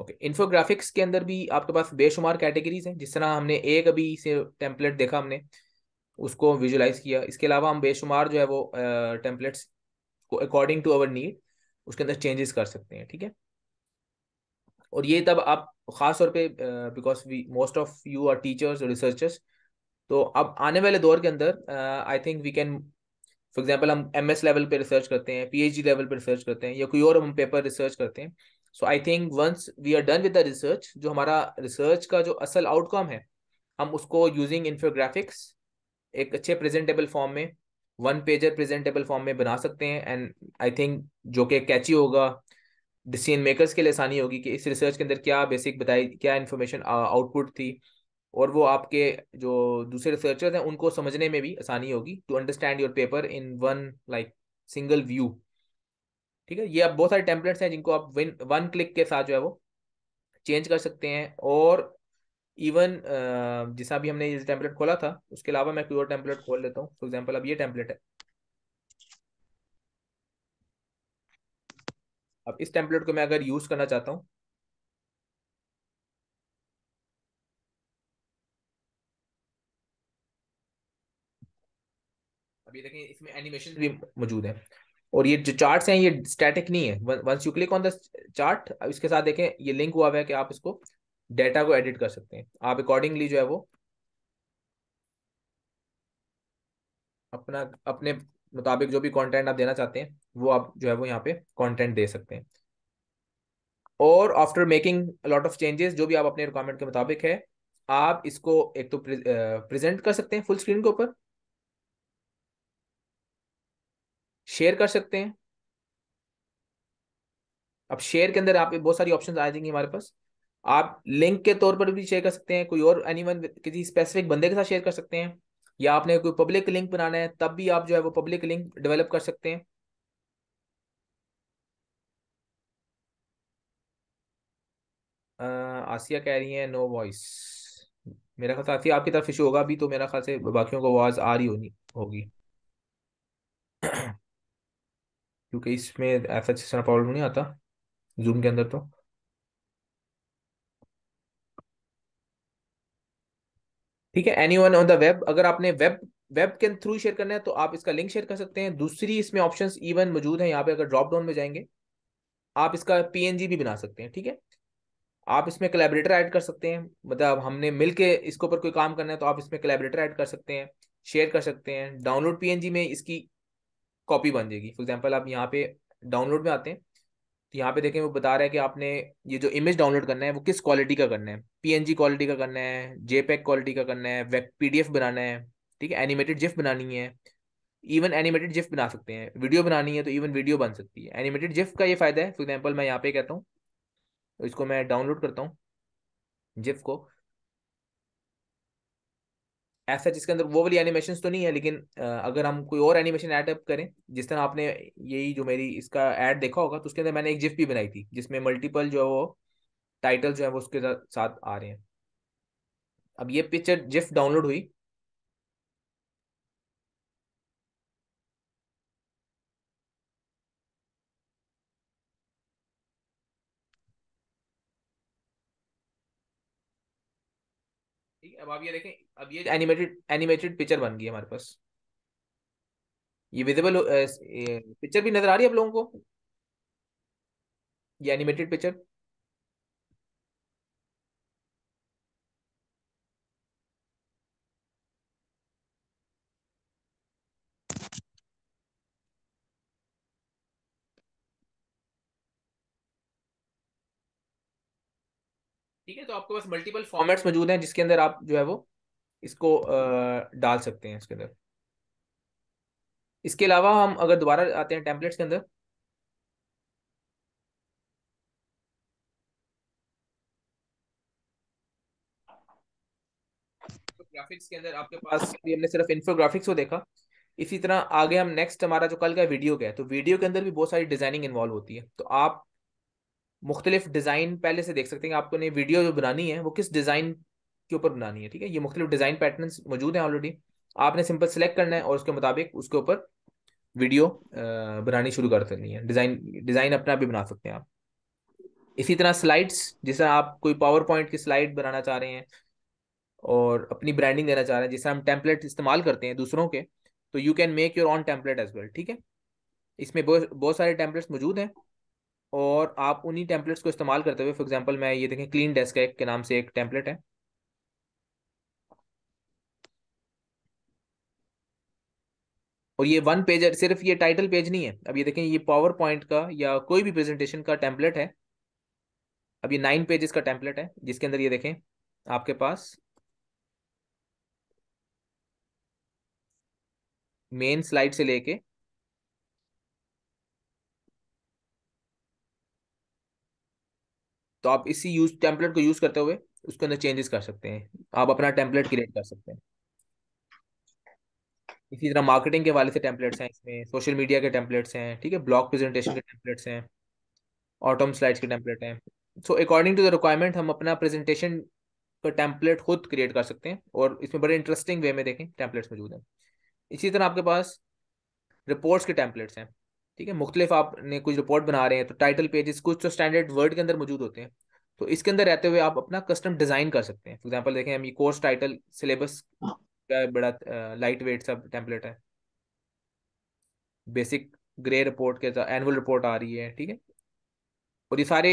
Okay okay. Infographics के अंदर भी आपके पास बेशुमार कैटेगरीज हैं जिस तरह हमने एक अभी से टेम्पलेट देखा हमने उसको विजुलाइज किया इसके अलावा हम बेशुमार जो है वो टेम्पलेट्स को अकॉर्डिंग टू अवर नीड उसके अंदर चेंजेस कर सकते हैं ठीक है और ये तब आप खास तौर पे because we most of you are teachers और रिसर्चर्स तो अब आने वाले दौर के अंदर I think we can for example हम एम एस लेवल पे रिसर्च करते हैं पी एच डी लेवल पे रिसर्च करते हैं या कोई और हम पेपर रिसर्च करते हैं so I think once we are done with the research जो हमारा रिसर्च का जो असल आउटकम है हम उसको यूजिंग इन्फोग्राफिक्स एक अच्छे प्रेजेंटेबल फॉर्म में वन पेजर प्रेजेंटेबल फॉर्म में बना सकते हैं एंड आई थिंक जो कि कैची होगा डिसीजन मेकर्स के लिए आसानी होगी कि इस रिसर्च के अंदर क्या बेसिक बताई क्या इन्फॉर्मेशन आउटपुट थी और वो आपके जो दूसरे रिसर्चर्स हैं उनको समझने में भी आसानी होगी to understand your paper in one like single view ठीक है ये अब बहुत सारे टेम्पलेट्स हैं जिनको आप विन वन क्लिक के साथ जो है वो चेंज कर सकते हैं और इवन जैसा भी हमने ये टेम्पलेट खोला था उसके अलावा मैं कोई और टेम्पलेट खोल लेता हूँ फॉर एग्जाम्पल अब ये टेम्पलेट है अब इस टेम्पलेट को मैं अगर यूज़ करना चाहता हूँ अभी देखें इसमें एनिमेशन भी मौजूद है और ये जो चार्ट्स हैं ये स्टैटिक नहीं है once you click on the chart इसके साथ देखें ये लिंक हुआ है कि आप इसको डेटा को एडिट कर सकते हैं आप अकॉर्डिंगली जो है वो अपना अपने मुताबिक जो भी कंटेंट आप देना चाहते हैं वो आप जो है वो यहाँ पे कंटेंट दे सकते हैं और after making lot of changes जो भी आप अपने रिक्वायरमेंट के मुताबिक है आप इसको एक तो प्रेजेंट कर सकते हैं फुल स्क्रीन के ऊपर शेयर कर सकते हैं अब शेयर के अंदर आप बहुत सारी ऑप्शन आ जाएंगी हमारे पास आप लिंक के तौर पर भी शेयर कर सकते हैं कोई और एनीवन किसी स्पेसिफिक बंदे के साथ शेयर कर सकते हैं या आपने कोई पब्लिक लिंक बनाना है तब भी आप जो है वो पब्लिक लिंक डेवलप कर सकते हैं आसिया कह रही है नो वॉइस मेरा ख्याल आसिया आपकी तरफ इशू होगा अभी तो मेरा ख्याल से बाकियों को आवाज़ आ रही होनी होगी क्योंकि इसमें ऐसा जिस तरह प्रॉब्लम नहीं आता जूम के अंदर तो ठीक है anyone on the web अगर आपने वेब वेब के थ्रू शेयर करना है तो आप इसका लिंक शेयर कर सकते हैं दूसरी इसमें ऑप्शंस इवन मौजूद हैं यहाँ पे अगर ड्रॉप डाउन में जाएंगे आप इसका पीएनजी भी बना सकते हैं ठीक है आप इसमें कलेबरेटर ऐड कर सकते हैं मतलब हमने मिलके इसके ऊपर कोई काम करना है तो आप इसमें कलेबरेटर ऐड कर सकते हैं शेयर कर सकते हैं डाउनलोड पीएनजी में इसकी कॉपी बन जाएगी फॉर एग्जाम्पल आप यहाँ पे डाउनलोड में आते हैं तो यहाँ पे देखें वो बता रहा है कि आपने ये जो इमेज डाउनलोड करना है वो किस क्वालिटी का करना है पी क्वालिटी का करना है जे क्वालिटी का करना है पीडीएफ बनाना है ठीक है एनिमेटेड जिफ बनानी है इवन एनिमेटेड जिफ बना सकते हैं वीडियो बनानी है तो इवन वीडियो बन सकती है एनिमेटेड जिफ का ये फायदा है फॉर एग्जाम्पल मैं यहाँ पे कहता हूँ इसको मैं डाउनलोड करता हूँ जिफ को ऐसा जिसके अंदर वो वाली एनिमेशन तो नहीं है लेकिन अगर हम कोई और एनिमेशन ऐड अप करें जिस तरह आपने यही जो मेरी इसका ऐड देखा होगा तो उसके अंदर मैंने एक जिफ भी बनाई थी जिसमें मल्टीपल जो है वो टाइटल जो है वो उसके साथ आ रहे हैं अब ये पिक्चर जिफ डाउनलोड हुई अब आप ये देखें अब ये एनिमेटेड एनिमेटेड पिक्चर बन गई हमारे पास ये विजिबल पिक्चर भी नजर आ रही है आप लोगों को ये एनिमेटेड पिक्चर ठीक है तो आपके पास मल्टीपल फॉर्मेट्स मौजूद हैं जिसके अंदर आप जो है वो इसको डाल सकते हैं इसके अंदर इसके अलावा हम अगर दोबारा आते हैं टेम्पलेट्स के अंदर ग्राफिक्स के अंदर आपके पास भी हमने सिर्फ इन्फोग्राफिक्स को देखा इसी तरह आगे हम नेक्स्ट हमारा जो कल का वीडियो का है तो वीडियो के अंदर भी बहुत सारी डिजाइनिंग इन्वॉल्व होती है तो आप मुख्तलिफ डिजाइन पहले से देख सकते हैं आपको ने वीडियो जो बनानी है वो किस डिजाइन के ऊपर बनानी है ठीक है ये मुख्तलिफ डिज़ाइन पैटर्न मौजूद हैं ऑलरेडी आपने सिंपल सेलेक्ट करना है और उसके मुताबिक उसके ऊपर वीडियो बनानी शुरू कर देनी है डिज़ाइन डिज़ाइन अपना भी बना सकते हैं आप इसी तरह स्लाइड्स जिस आप कोई पावर पॉइंट की स्लाइड बनाना चाह रहे हैं और अपनी ब्रांडिंग देना चाह रहे हैं जिस हम टेम्पलेट इस्तेमाल करते हैं दूसरों के तो you can make your own template as well ठीक है इसमें बहुत सारे टेम्पलेट्स मौजूद हैं और आप उन्हीं टेम्पलेट्स को इस्तेमाल करते हुए फॉर एग्जांपल मैं ये देखें क्लीन डेस्क के नाम से एक टेम्पलेट है और ये वन पेज सिर्फ ये टाइटल पेज नहीं है अब ये देखें ये पावर पॉइंट का या कोई भी प्रेजेंटेशन का टेम्पलेट है अब ये नाइन पेजेस का टेम्पलेट है जिसके अंदर ये देखें आपके पास मेन स्लाइड से लेके तो आप इसी यूज टेम्पलेट को यूज करते हुए उसके अंदर चेंजेस कर सकते हैं आप अपना टेम्पलेट क्रिएट कर सकते हैं इसी तरह मार्केटिंग के वाले से टेम्पलेट्स हैं इसमें सोशल मीडिया के टेम्पलेट्स हैं ठीक है ब्लॉग प्रेजेंटेशन के टेम्पलेट्स हैं ऑटम स्लाइड्स के टेम्पलेट हैं so according to the requirement हम अपना प्रेजेंटेशन का टेम्पलेट खुद क्रिएट कर सकते हैं और इसमें बड़े इंटरेस्टिंग वे में देखें टेम्पलेट्स मौजूद हैं इसी तरह आपके पास रिपोर्ट्स के टेम्पलेट्स हैं ठीक है मुख्तलिफ आपने कुछ रिपोर्ट बना रहे हैं तो टाइटल पेजेस कुछ तो स्टैंडर्ड वर्ड के अंदर मौजूद होते हैं तो इसके अंदर रहते हुए आप अपना कस्टम डिज़ाइन कर सकते हैं फॉर एग्जाम्पल देखें हम ये कोर्स टाइटल सिलेबस का बड़ा लाइट वेट सा टेम्पलेट है बेसिक ग्रे रिपोर्ट के साथ एनुअल रिपोर्ट आ रही है ठीक है और ये सारे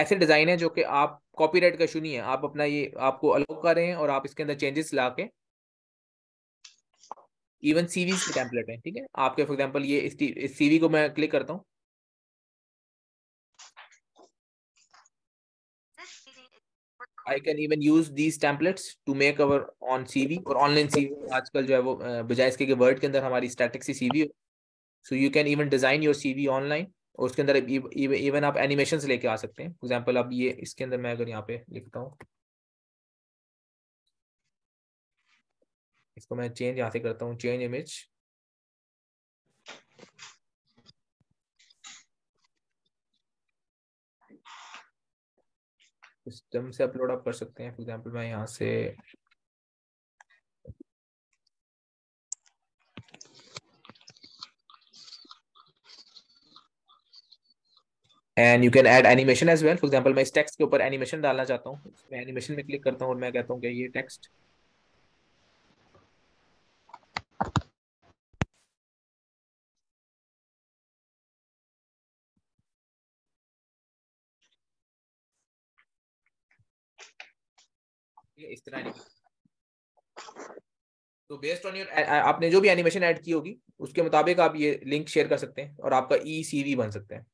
ऐसे डिज़ाइन है जो कि आप कॉपीराइट का इशू नहीं है आप अपना ये आपको अलाउ कर रहे हैं और आप इसके अंदर चेंजेस ला के इवन सीवी के टेम्पलेट है ठीक है आपके फॉर एग्जाम्पल ये इस सीवी को मैं क्लिक करता हूँ I can even use these templates to make our on CV और online CV आजकल जो है वो बजाय इसके वर्ड के अंदर हमारी स्टैटिक सी हो so you can even design your CV online और उसके अंदर इवन आप एनिमेशन लेके आ सकते हैं फॉर एग्जाम्पल अब ये इसके अंदर मैं अगर यहाँ पे लिखता हूँ इसको मैं चेंज यहाँ से करता हूँ चेंज इमेज सिस्टम से अपलोड आप कर सकते हैं फॉर एग्जांपल मैं यहाँ से and you can add animation as well for example मैं इस टेक्स्ट के ऊपर एनिमेशन डालना चाहता हूँ मैं एनिमेशन में क्लिक करता हूँ और मैं कहता हूँ कि ये टेक्स्ट इस तरह तो बेस्ड ऑन योर आपने जो भी एनिमेशन ऐड की होगी उसके मुताबिक आप ये लिंक शेयर कर सकते हैं और आपका ई e सी बन सकते हैं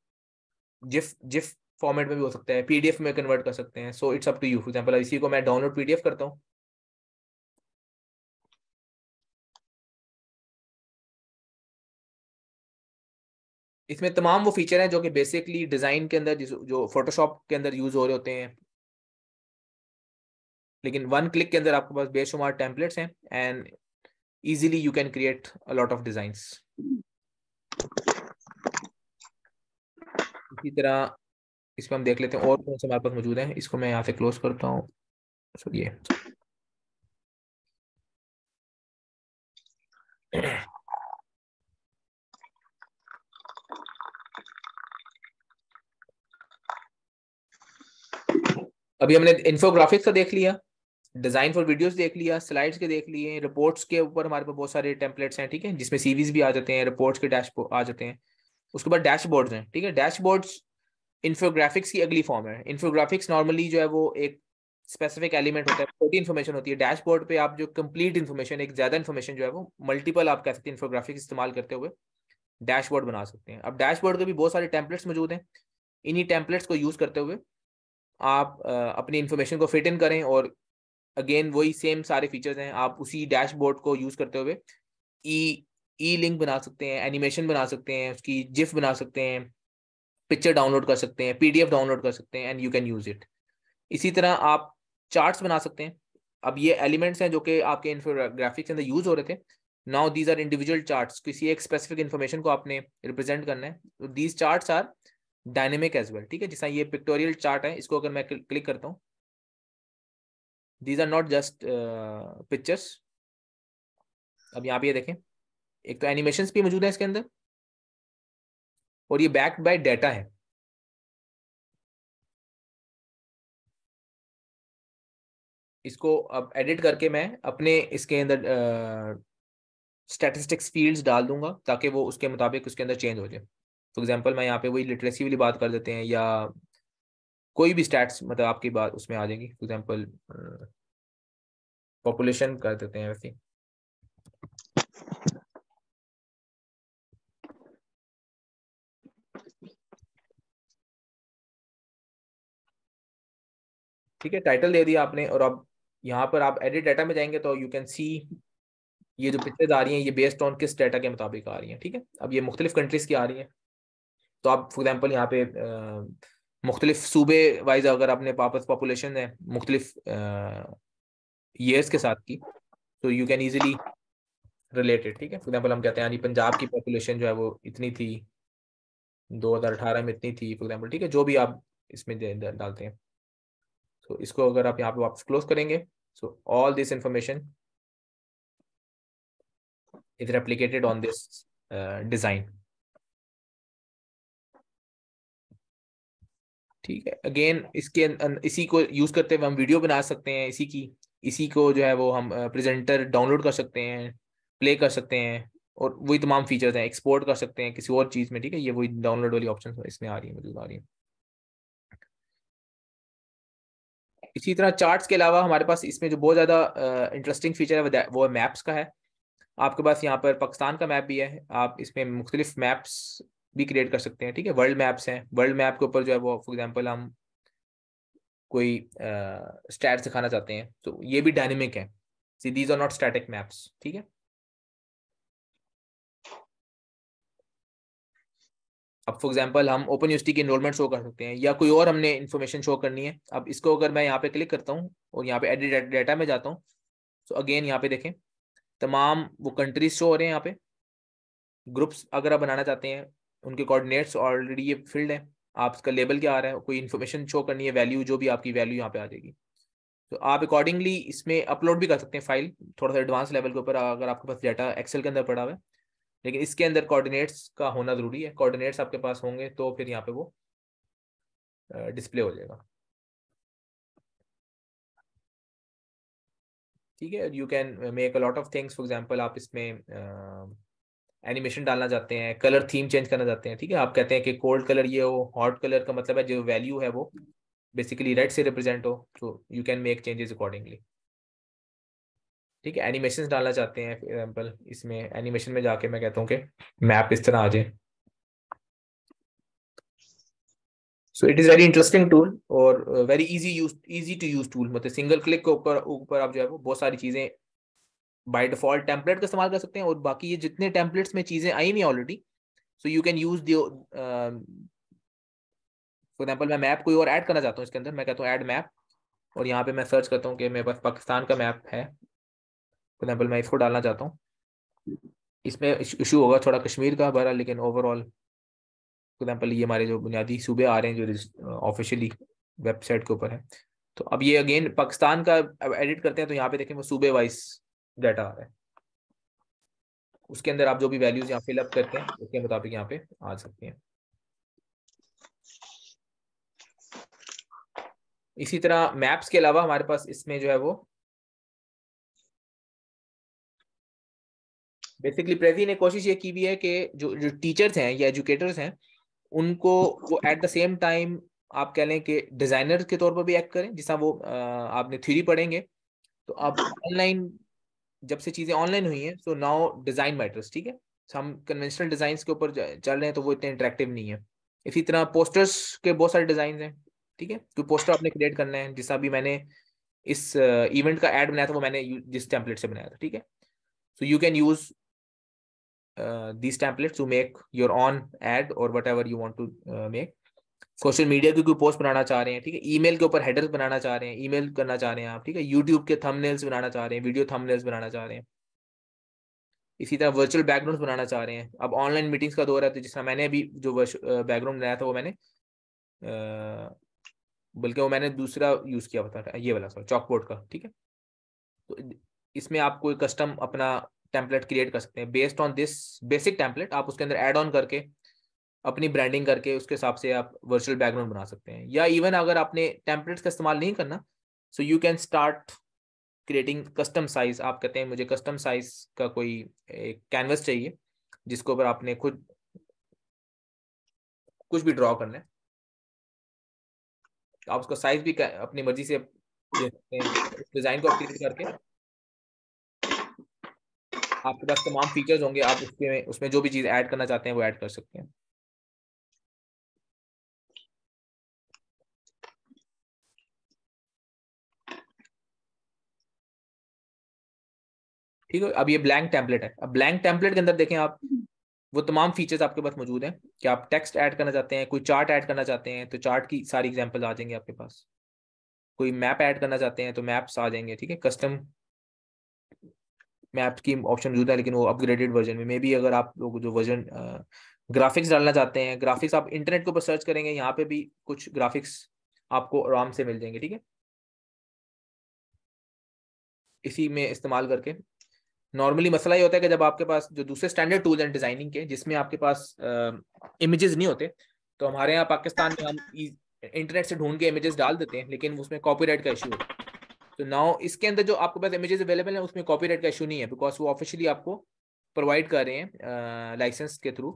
जिफ जिफ फॉर्मेट में भी हो सकता है पीडीएफ में कन्वर्ट कर सकते हैं so it's up to you for example इसी को मैं डाउनलोड पीडीएफ करता हूँ इसमें तमाम वो फीचर हैं जो कि बेसिकली डिज़ाइन के अंदर जो फोटोशॉप के अंदर यूज़ हो रहे होते हैं लेकिन वन क्लिक के अंदर आपके पास बेशुमार टेम्पलेट्स हैं and easily you can create a lot of design इसी तरह इसमें हम देख लेते हैं और कौन से हमारे पास मौजूद हैं इसको मैं यहाँ से क्लोज करता हूँ so, ये अभी हमने इन्फोग्राफिक्स का देख लिया डिजाइन फॉर वीडियोस देख लिया स्लाइड्स के देख लिए रिपोर्ट्स के ऊपर हमारे पास बहुत सारे टेम्पलेट्स हैं ठीक है जिसमें सीवीज भी आ जाते हैं रिपोर्ट्स के डैश आ जाते हैं उसके बाद डैशबोर्ड्स हैं ठीक है डैशबोर्ड्स इन्फोग्राफिक्स की अगली फॉर्म है इन्फोग्राफिक्स नॉर्मली जो है वो एक स्पेसिफिक एलिमेंट होता है छोटी इन्फॉर्मेशन होती है डैशबोर्ड पे आप जो कंप्लीट इन्फॉर्मेशन एक ज्यादा इन्फॉर्मेशन जो है वो मल्टीपल आप कह सकते हैं इन्फोग्राफिक्स इस्तेमाल करते हुए डैशबोर्ड बना सकते हैं अब डैशबोर्ड के भी बहुत सारे टेम्पलेट्स मौजूद हैं इन्हीं टेम्पलेट्स को यूज करते हुए आप अपनी इन्फॉर्मेशन को फिट इन करें और अगेन वही सेम सारे फीचर्स हैं आप उसी डैशबोर्ड को यूज करते हुए ई ई लिंक बना सकते हैं एनिमेशन बना सकते हैं उसकी जिफ बना सकते हैं पिक्चर डाउनलोड कर सकते हैं पीडीएफ डाउनलोड कर सकते हैं and you can use it इसी तरह आप चार्ट्स बना सकते हैं अब ये एलिमेंट्स हैं जो कि आपके इंफोग्राफिक्स अंदर यूज हो रहे थे now these are individual charts किसी एक स्पेसिफिक इन्फॉर्मेशन को आपने रिप्रेजेंट करना है these charts are dynamic as well ठीक है जैसा ये पिक्टोरियल चार्ट है इसको अगर मैं क्लिक करता हूँ these are not just pictures अब यहाँ पे ये देखें एक तो एनिमेशन भी मौजूद है इसके अंदर और ये बैक बाय डेटा है इसको अब एडिट करके मैं अपने इसके अंदर स्टैटिस्टिक्स uh, फील्ड्स डाल दूंगा ताकि वो उसके मुताबिक उसके अंदर चेंज हो जाए फॉर एग्जांपल मैं यहाँ पे वही लिटरेसी वाली बात कर देते हैं या कोई भी स्टैट्स मतलब आपकी बात उसमें आ जाएंगी फॉर एग्जाम्पल पॉपुलेशन कर देते हैं वैसे ठीक है टाइटल दे दिया आपने और अब यहाँ पर आप एडिट डाटा में जाएंगे तो यू कैन सी ये जो पिक्चर्स आ रही हैं ये बेस्ड ऑन किस डाटा के मुताबिक आ रही हैं ठीक है अब ये मुख्तलिफ कंट्रीज की आ रही हैं तो आप फॉर एग्जाम्पल यहाँ पे मुख्तलिफ सूबे वाइज अगर आपने वापस पॉपुलेशन है मुख्तलिफ ईयर्स के साथ की तो यू कैन ईजिली रिलेटेड ठीक है फॉर एग्जाम्पल हम कहते हैं यानी हाँ पंजाब की पॉपुलेशन जो है वो इतनी थी 2018 में इतनी थी फॉर एग्जाम्पल ठीक है जो भी आप इसमें डालते हैं सो so, इसको अगर आप यहाँ पे वापस क्लोज करेंगे so all this information is replicated on this design ठीक है अगेन इसके अं, अं, इसी को यूज करते हुए हम वीडियो बना सकते हैं इसी की इसी को जो है वो हम प्रेजेंटर डाउनलोड कर सकते हैं प्ले कर सकते हैं और वही तमाम फीचर्स हैं एक्सपोर्ट कर सकते हैं किसी और चीज़ में ठीक है ये वही डाउनलोड वाली ऑप्शन इसमें आ रही है मौजूद आ रही है इसी तरह चार्ट्स के अलावा हमारे पास इसमें जो बहुत ज़्यादा इंटरेस्टिंग फीचर है वो है मैप्स का है आपके पास यहाँ पर पाकिस्तान का मैप भी है आप इसमें मुख्तलिफ मैप्स भी क्रिएट कर सकते हैं ठीक है वर्ल्ड मैप्स हैं वर्ल्ड मैप के ऊपर जो है वो फॉर एग्जाम्पल हम कोई स्टैट uh, दिखाना चाहते हैं तो ये भी डायनेमिक है see these are not static maps ठीक है अब फॉर एग्जाम्पल हम ओपन यूनिवर्सिटी की इनरोलमेंट शो कर सकते हैं या कोई और हमने इन्फॉर्मेशन शो करनी है अब इसको अगर मैं यहाँ पे क्लिक करता हूँ और यहाँ पे एडिट डाटा में जाता हूँ तो अगेन यहाँ पे देखें तमाम वो कंट्रीज शो हो रहे हैं यहाँ पे ग्रुप्स अगर आप बनाना चाहते हैं उनके कोऑर्डिनेट्स ऑलरेडी ये फील्ड है आपका लेबल क्या आ रहा है कोई इन्फॉर्मेशन शो करनी है वैल्यू जो भी आपकी वैल्यू यहाँ पे आ जाएगी तो आप अकॉर्डिंगली इसमें अपलोड भी कर सकते हैं फाइल थोड़ा सा एडवांस लेवल के ऊपर अगर आपके पास डाटा एक्सेल के अंदर पड़ा हुआ है लेकिन इसके अंदर कोऑर्डिनेट्स का होना ज़रूरी है कोऑर्डिनेट्स आपके पास होंगे तो फिर यहाँ पे वो डिस्प्ले हो जाएगा ठीक है you can make a lot of things for example आप इसमें एनिमेशन डालना चाहते हैं कलर थीम चेंज करना चाहते हैं ठीक है आप कहते हैं कि कोल्ड कलर ये हो हॉट कलर का मतलब है जो वैल्यू है वो बेसिकली रेड से रिप्रेजेंट हो तो you can make changes accordingly ठीक है एनिमेशन डालना चाहते हैं फॉर एग्जाम्पल इसमें एनिमेशन में जाके मैं कहता हूँ कि मैप इस तरह आ जाए so it is very interesting tool और very easy use easy to use tool मतलब सिंगल क्लिक के ऊपर ऊपर आप जो है वो बहुत सारी चीज़ें बाई डिफॉल्ट टेम्पलेट का इस्तेमाल कर सकते हैं और बाकी ये जितने टेम्पलेट्स में चीज़ें आई हुई already so you can use for example मैं मैप कोई और ऐड करना चाहता हूँ इसके अंदर मैं कहता हूँ ऐड मैप और यहाँ पे मैं सर्च करता हूँ कि मेरे पास पाकिस्तान का मैप है फॉर एग्जाम्पल मैं इसको डालना चाहता हूँ इसमें इशू होगा थोड़ा कश्मीर का भरा लेकिन ओवरऑल फॉर एग्जाम्पल ये हमारे जो बुनियादी सूबे आ रहे हैं जो ऑफिशियली वेबसाइट के ऊपर है तो अब ये अगेन पाकिस्तान का अब एडिट करते हैं तो यहाँ पे देखें वो सूबे वाइज डाटा आ रहा है उसके अंदर आप जो भी वैल्यूज यहाँ फिलअप करते हैं उसके मुताबिक यहाँ पे आ सकती हैं इसी तरह मैप्स के अलावा हमारे पास इसमें जो है वो बेसिकली प्रेजी ने कोशिश ये की भी है कि जो जो टीचर्स हैं या एजुकेटर्स हैं उनको वो एट द सेम टाइम आप कह लें कि डिजाइनर के तौर पर भी एक्ट करें जिस वो आपने थ्योरी पढ़ेंगे तो आप ऑनलाइन जब से चीजें ऑनलाइन हुई हैं सो नाउ डिजाइन मैटर्स ठीक है so, हम कन्वेंशनल डिजाइन के ऊपर चल रहे हैं तो वो इतने इंट्रेक्टिव नहीं है इसी तरह पोस्टर्स के बहुत सारे डिजाइन हैं ठीक है तो पोस्टर आपने क्रिएट करना है जिसका भी मैंने इस इवेंट का एड बनाया था वो मैंने जिस टेम्पलेट से बनाया था ठीक है so you can use these template to make your own ad और whatever you want to make social media के कोई पोस्ट बनाना चाह रहे हैं ठीक है ईमेल के ऊपर हेडर्स बनाना चाह रहे हैं ईमेल करना चाह रहे हैं आप ठीक है यूट्यूब के थंबनेल्स बनाना चाह रहे हैं वीडियो थंबनेल्स बनाना चाह रहे हैं इसी तरह वर्चुअल बैकग्राउंड बनाना चाह रहे हैं अब ऑनलाइन मीटिंग्स का दौर है तो जिस मैंने अभी जो बैकग्राउंड बनाया था वो मैंने बल्कि वो मैंने दूसरा यूज़ किया होता था ये वाला सॉरी चॉकबोर्ड का ठीक है तो इसमें आप कोई कस्टम अपना टेम्पलेट क्रिएट कर सकते हैं based on this basic template आप उसके अंदर एड ऑन करके अपनी ब्रांडिंग करके उसके हिसाब से आप वर्चुअल बैकग्राउंड बना सकते हैं या इवन अगर आपने टेम्पलेट्स का इस्तेमाल नहीं करना so you can start creating custom size आप कहते हैं मुझे कस्टम साइज का कोई कैनवस चाहिए जिसके ऊपर आपने खुद कुछ भी ड्रॉ करना है तो आप उसका साइज भी अपनी मर्जी से डिजाइन को क्रिएट करके आपके पास तमाम फीचर्स होंगे आप उसके उसमें जो भी चीज़ ऐड करना चाहते हैं वो ऐड कर सकते हैं ठीक है अब ये ब्लैंक टेम्पलेट है अब ब्लैंक टेम्पलेट के अंदर देखें आप हम्म। वो तमाम फीचर्स आपके पास मौजूद हैं कि आप टेक्स्ट ऐड करना चाहते हैं कोई चार्ट ऐड करना चाहते हैं तो चार्ट की सारी एग्जाम्पल आ जाएंगे आपके पास कोई मैप ऐड करना चाहते हैं तो मैप्स आ जाएंगे ठीक है कस्टम मैप की ऑप्शन मौजूद है लेकिन वो अपग्रेडेड वर्जन में मे भी अगर आप लोग जो वर्जन ग्राफिक्स डालना चाहते हैं ग्राफिक्स आप इंटरनेट के ऊपर सर्च करेंगे यहाँ पे भी कुछ ग्राफिक्स आपको आराम से मिल जाएंगे ठीक है इसी में इस्तेमाल करके नॉर्मली मसला ये होता है कि जब आपके पास जो दूसरे स्टैंडर्ड टूल्स एंड डिजाइनिंग के जिसमें आपके पास इमेजेस नहीं होते तो हमारे यहाँ पाकिस्तान में हम इंटरनेट से ढूंढ के इमेजेस डाल देते हैं लेकिन उसमें कॉपीराइट का इशू है तो नाउ इसके अंदर जो आपके पास इमेजेस अवेलेबल है उसमें कॉपीराइट का इशू नहीं है बिकॉज वो ऑफिशियली आपको प्रोवाइड कर रहे हैं लाइसेंस के थ्रू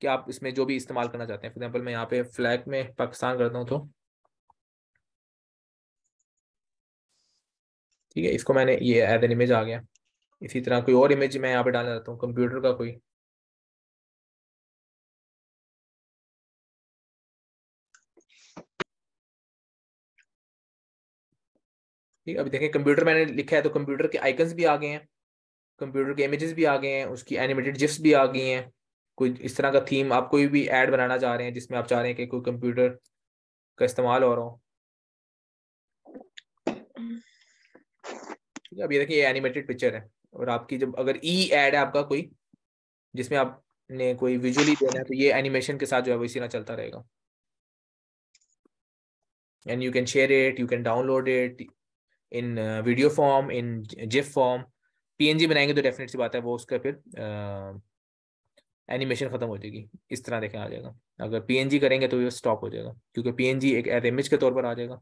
कि आप इसमें जो भी इस्तेमाल करना चाहते हैं फॉर एग्जाम्पल मैं यहाँ पे फ्लैग में पाकिस्तान करता हूँ तो ठीक है इसको मैंने ये एज एन इमेज आ गया इसी तरह कोई और इमेज मैं यहाँ पे डालना चाहता हूँ कंप्यूटर का कोई ठीक अभी देखें कंप्यूटर मैंने लिखा है तो कंप्यूटर के आइकन्स भी आ गए हैं कंप्यूटर के इमेजेस भी आ गए हैं उसकी एनिमेटेड जिप्स भी आ गई हैं कोई इस तरह का थीम आप कोई भी ऐड बनाना चाह रहे हैं जिसमें आप चाह रहे हैं कि कोई कंप्यूटर का इस्तेमाल हो रहा हो अब ये देखिए ये एनिमेटेड पिक्चर है और आपकी जब अगर ई e एड है आपका कोई जिसमें आपने कोई विजुअली देना है तो ये एनिमेशन के साथ जो है वो इसी ना चलता रहेगा and you can share it you can download it in video form in gif form PNG बनाएंगे तो डेफिनेट सी बात है वो उसका फिर एनिमेशन uh, खत्म हो जाएगी इस तरह देखें आ जाएगा अगर पीएनजी करेंगे तो ये स्टॉप हो जाएगा क्योंकि पीएनजी एक एज इमेज के तौर पर आ जाएगा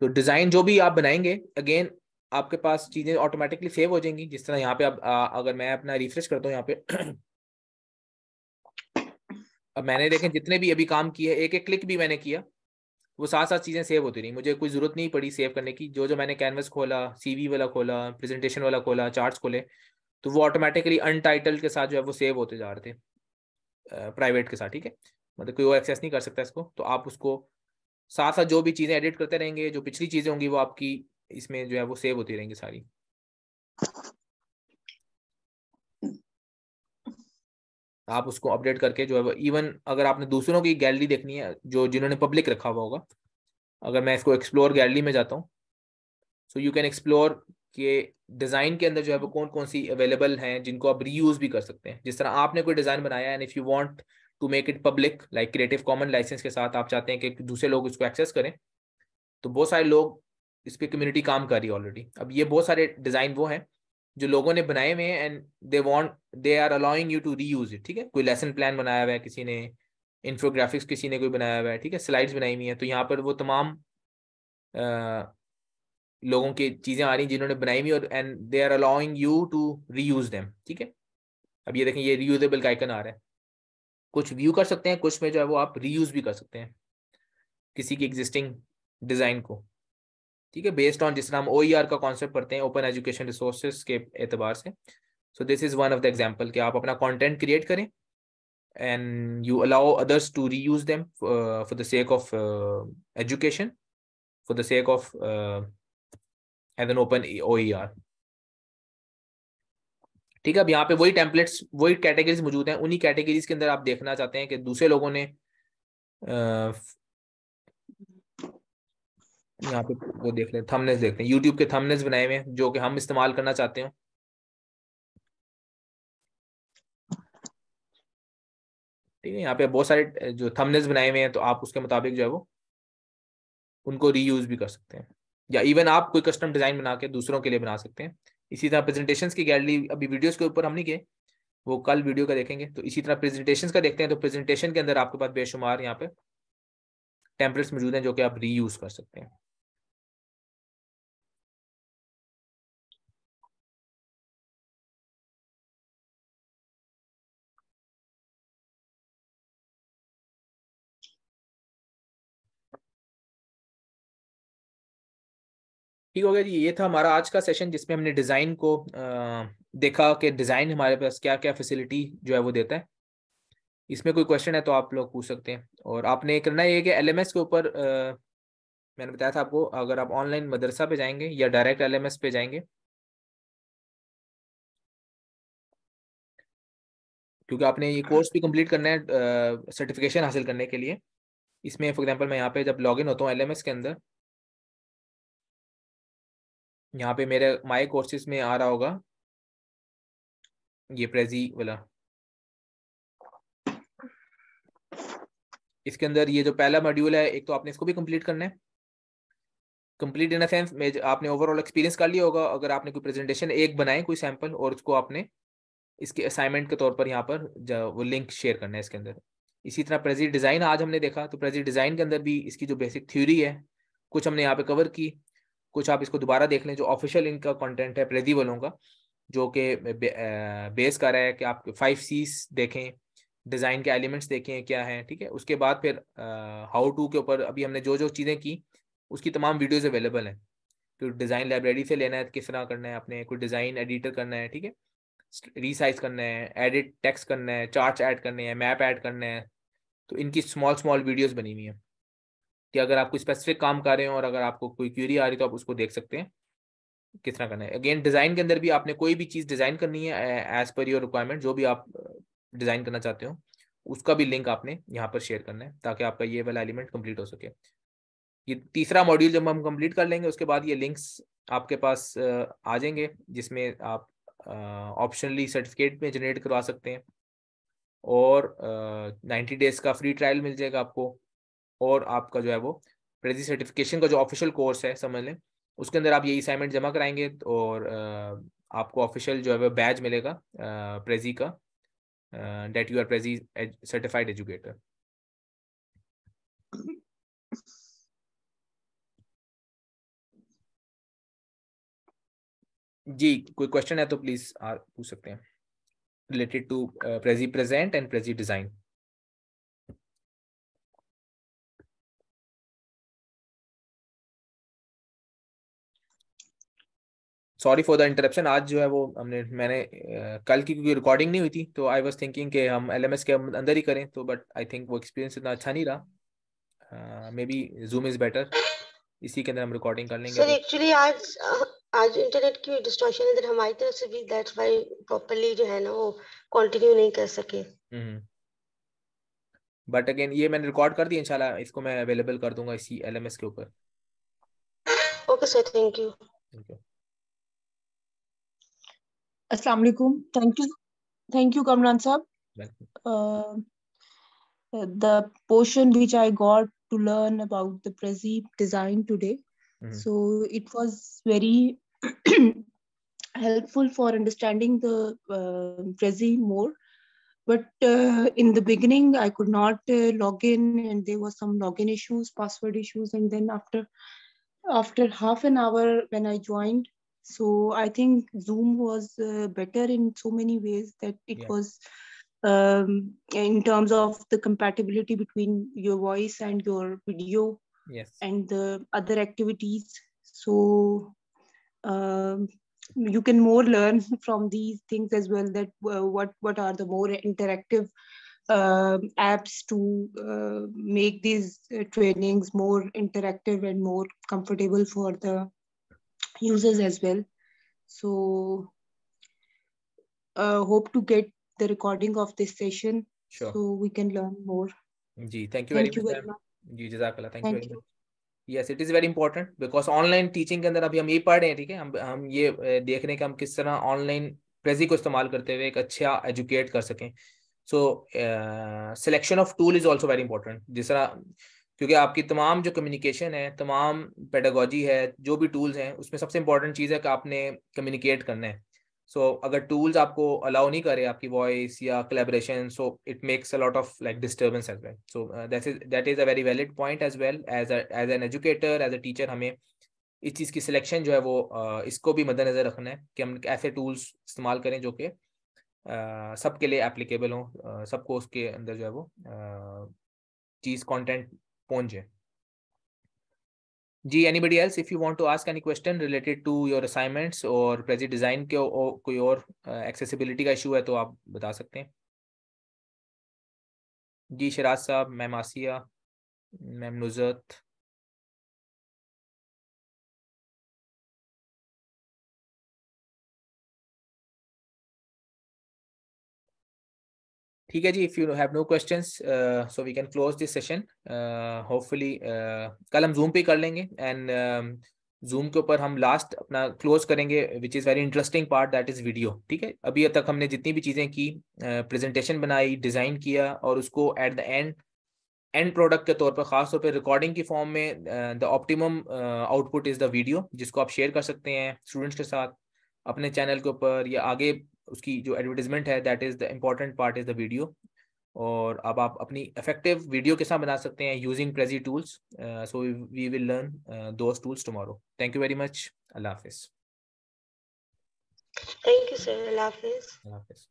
तो डिजाइन जो भी आप बनाएंगे अगेन आपके पास चीजें ऑटोमेटिकली सेव हो जाएंगी जिस तरह यहाँ पे आप आ, अगर मैं अपना रिफ्रेश करता हूँ यहाँ पे अब मैंने देखें जितने भी अभी काम किए एक एक क्लिक भी मैंने किया वो साथ साथ चीज़ें सेव होती रही मुझे कोई ज़रूरत नहीं पड़ी सेव करने की जो जो मैंने कैनवस खोला सीवी वाला खोला प्रेजेंटेशन वाला खोला चार्ट खोले तो वो ऑटोमेटिकली अनटाइटल के साथ जो है वो सेव होते जा रहे थे प्राइवेट के साथ ठीक है मतलब कोई वो एक्सेस नहीं कर सकता इसको तो आप उसको साथ साथ जो भी चीजें एडिट करते रहेंगे जो पिछली चीजें होंगी वो आपकी इसमें जो है वो सेव होती रहेंगी सारी आप उसको अपडेट करके जो है वो इवन अगर आपने दूसरों की गैलरी देखनी है जो जिन्होंने पब्लिक रखा हुआ होगा अगर मैं इसको एक्सप्लोर गैलरी में जाता हूँ सो यू कैन एक्सप्लोर के डिज़ाइन के अंदर जो है वो कौन कौन सी अवेलेबल हैं जिनको आप रीयूज भी कर सकते हैं जिस तरह आपने कोई डिज़ाइन बनाया and if you want to make it public like creative common license के साथ आप चाहते हैं कि दूसरे लोग इसको एक्सेस करें तो बहुत सारे लोग इस पर कम्युनिटी काम कर रही है ऑलरेडी अब ये बहुत सारे डिज़ाइन वो हैं जो लोगों ने बनाए हुए हैं and they want they are allowing you to reuse it ठीक है कोई लेसन प्लान बनाया हुआ है किसी ने इन्फोग्राफिक्स किसी ने कोई बनाया हुआ है ठीक है स्लाइड्स बनाई हुई हैं तो यहाँ पर वो तमाम आ, लोगों की चीज़ें आ रही हैं जिन्होंने बनाई हुई और and they are allowing you to reuse them ठीक है अब ये देखें ये रीयूजेबल का आइकन आ रहा है कुछ व्यू कर सकते हैं कुछ में जो है वो आप रीयूज भी कर सकते हैं किसी की एग्जिस्टिंग डिज़ाइन को ठीक है बेस्ड ऑन जिस तरह हम ओ का कॉन्सेप्ट पढ़ते हैं ओपन एजुकेशन रिसोर्सेज के एतबार से so this is one of the example कि आप अपना कॉन्टेंट क्रिएट करें and you allow others to reuse them for the sake of education for the sake of as an open O E R ठीक है अब यहाँ पे वही टेम्पलेट्स वही कैटेगरीज मौजूद हैं उन्हीं कैटेगरीज के अंदर आप देखना चाहते हैं कि दूसरे लोगों ने यहाँ पे वो देख लें थमनेस देखते हैं यूट्यूब के थमनेस बनाए हुए हैं जो कि हम इस्तेमाल करना चाहते हो ठीक है यहाँ पे बहुत सारे जो थमनेस बनाए हुए हैं तो आप उसके मुताबिक जो है वो उनको रीयूज भी कर सकते हैं या इवन आप कोई कस्टम डिजाइन बना के दूसरों के लिए बना सकते हैं इसी तरह प्रेजेंटेशंस की गैलरी अभी वीडियोस के ऊपर हम नहीं किए वो कल वीडियो का देखेंगे तो इसी तरह प्रेजेंटेशंस का देखते हैं तो प्रेजेंटेशन के अंदर आपके पास बेशुमार यहाँ पे टेम्पलेट्स मौजूद हैं जो कि आप रीयूज कर सकते हैं ठीक हो गया जी ये था हमारा आज का सेशन जिसमें हमने डिज़ाइन को आ, देखा कि डिज़ाइन हमारे पास क्या क्या फैसिलिटी जो है वो देता है इसमें कोई क्वेश्चन है तो आप लोग पूछ सकते हैं और आपने करना ये कि एलएमएस के ऊपर मैंने बताया था आपको अगर आप ऑनलाइन मदरसा पे जाएंगे या डायरेक्ट एल पे जाएंगे क्योंकि आपने ये कोर्स भी कंप्लीट करना है सर्टिफिकेशन हासिल करने के लिए इसमें फॉर एग्जांपल मैं यहाँ पे जब लॉगिन होता हूँ एलएमएस के अंदर यहाँ पे मेरे माई कोर्सेस में आ रहा होगा ये प्रेजी वाला इसके अंदर ये जो पहला मॉड्यूल है एक तो आपने इसको भी कंप्लीट करना है कंप्लीट इन सेंस में आपने ओवरऑल एक्सपीरियंस कर लिया होगा अगर आपने कोई प्रेजेंटेशन एक बनाए कोई सैंपल और उसको आपने इसके असाइनमेंट के तौर पर यहाँ पर वो लिंक शेयर करना है इसके अंदर इसी तरह प्रेजी डिज़ाइन आज हमने देखा तो प्रेजी डिज़ाइन के अंदर भी इसकी जो बेसिक थ्योरी है कुछ हमने यहाँ पे कवर की कुछ आप इसको दोबारा देख लें जो ऑफिशियल इनका कंटेंट है प्रेदी वालों का जो कि बेस कर रहा है कि आप फाइव सीस देखें डिज़ाइन के एलिमेंट्स देखें क्या है ठीक है उसके बाद फिर हाउ टू के ऊपर अभी हमने जो जो चीज़ें की उसकी तमाम वीडियोज़ अवेलेबल हैं तो डिज़ाइन लाइब्रेरी से लेना है किस तरह करना है अपने कोई डिज़ाइन एडिटर करना है ठीक है रिसाइज करना है एडिट टेक्स करना है चार्ट ऐड करने हैं मैप ऐड करना है तो इनकी स्मॉल स्मॉल वीडियोज़ बनी हुई हैं कि अगर आप कोई स्पेसिफिक काम कर रहे हो और अगर आपको कोई क्यूरी आ रही तो आप उसको देख सकते हैं किस तरह करना है अगेन डिज़ाइन के अंदर भी आपने कोई भी चीज़ डिज़ाइन करनी है एज पर योर रिक्वायरमेंट जो भी आप डिज़ाइन करना चाहते हो उसका भी लिंक आपने यहाँ पर शेयर करना है ताकि आपका ये वाला एलिमेंट कंप्लीट हो सके ये तीसरा मॉड्यूल जब हम कंप्लीट कर लेंगे उसके बाद ये लिंक्स आपके पास आ जाएंगे जिसमें आप ऑप्शनली सर्टिफिकेट में जनरेट करवा सकते हैं और नाइन्टी डेज का फ्री ट्रायल मिल जाएगा आपको और आपका जो है वो प्रेजी सर्टिफिकेशन e का जो ऑफिशियल कोर्स है समझ लें उसके अंदर आप ये असाइनमेंट जमा कराएंगे और आपको ऑफिशियल जो है वो बैज मिलेगा प्रेजी e का that you are Prezi certified educator जी कोई क्वेश्चन है तो प्लीज पूछ सकते हैं related to Prezi present and Prezi design sorry for the interruption आज जो है वो हमने मैंने कल की क्योंकि रिकॉर्डिंग नहीं हुई थी तो आई वॉज थिंकिंग कि हम एलएमएस के अंदर ही करें तो बट आई थिंक वो एक्सपीरियंस इतना अच्छा नहीं रहा maybe Zoom is better इसी के अंदर हम रिकॉर्डिंग कर लेंगे सर एक्चुअली आज आज इंटरनेट की डिस्टॉर्शन इधर हमारी तरफ से भी दैट्स व्हाई प्रॉपर्ली जो है ना वो कंटिन्यू नहीं कर सके बट हम्म। अगेन ये मैंने रिकॉर्ड कर दिया इंशाल्लाह इसको मैं अवेलेबल कर दूंगा इसी एलएमएस के ऊपर okay sir thank you thank you अस्सलाम alaikum. thank you thank you kamran sir. Uh, uh, the portion which i got to learn about the prezi design today mm-hmm. so it was very helpful for understanding the uh, prezi more but uh, in the beginning i could not uh, log in and there were some login issues password issues and then after after half an hour when i joined so I think Zoom was uh, better in so many ways that it yeah. was um, in terms of the compatibility between your voice and your video yes. and the other activities. So um, you can more learn from these things as well that uh, what, what are the more interactive uh, apps to uh, make these uh, trainings more interactive and more comfortable for the users as well. So uh, hope to get the recording of this session sure. so we can learn more. ji thank you thank very much. ji jazakallah thank, जजाकल्ला thank you very much yes it is very important because online teaching के अंदर अभी हम ये पढ़ रहे हैं ठीक है हम हम ये देख रहे हैं कि हम किस तरह ऑनलाइन प्रेजी को इस्तेमाल करते हुए एक अच्छा एजुकेट कर सकें so selection of tool is also very important जिस तरह क्योंकि आपकी तमाम जो कम्युनिकेशन है तमाम पेडागोजी है जो भी टूल्स हैं उसमें सबसे इंपॉर्टेंट चीज़ है कि आपने कम्युनिकेट करना है सो so, अगर टूल्स आपको अलाउ नहीं करे आपकी वॉइस या collaboration so it makes a lot of like disturbance as well so that is that is a very valid point as well as as an educator as a teacher हमें इस चीज़ की selection जो है वो uh, इसको भी मद्देनजर रखना है कि हम ऐसे टूल्स इस्तेमाल करें जो कि uh, सबके लिए एप्लीकेबल हों uh, सबको उसके अंदर जो है वो uh, चीज़ कंटेंट पहुंचे जी anybody else if you want to ask any question related to your assignments और प्रेजी डिजाइन के ओ, कोई और एक्सेसिबिलिटी का इशू है तो आप बता सकते हैं जी शराज साहब मैम आसिया मैम नुजरत ठीक है ji if you have no question so we can close this session hopefully कल हम जूम पे कर लेंगे एंड जूम um, के ऊपर हम लास्ट अपना क्लोज करेंगे which is very interesting part that is video ठीक है अभी तक हमने जितनी भी चीज़ें की प्रेजेंटेशन uh, बनाई डिज़ाइन किया और उसको at the end end product के तौर पर खास तौर पर रिकॉर्डिंग की फॉर्म में the optimum output is the video जिसको आप शेयर कर सकते हैं स्टूडेंट्स के साथ अपने चैनल के ऊपर या आगे उसकी जो एडवर्टीजमेंट है that is the important part is the video और अब आप अपनी इफेक्टिव वीडियो के साथ बना सकते हैं using Prezi tools so we will learn those tools tomorrow thank you very much अल्लाह हाफिज़ Thank you, sir. Allah Hafiz. Allah Hafiz.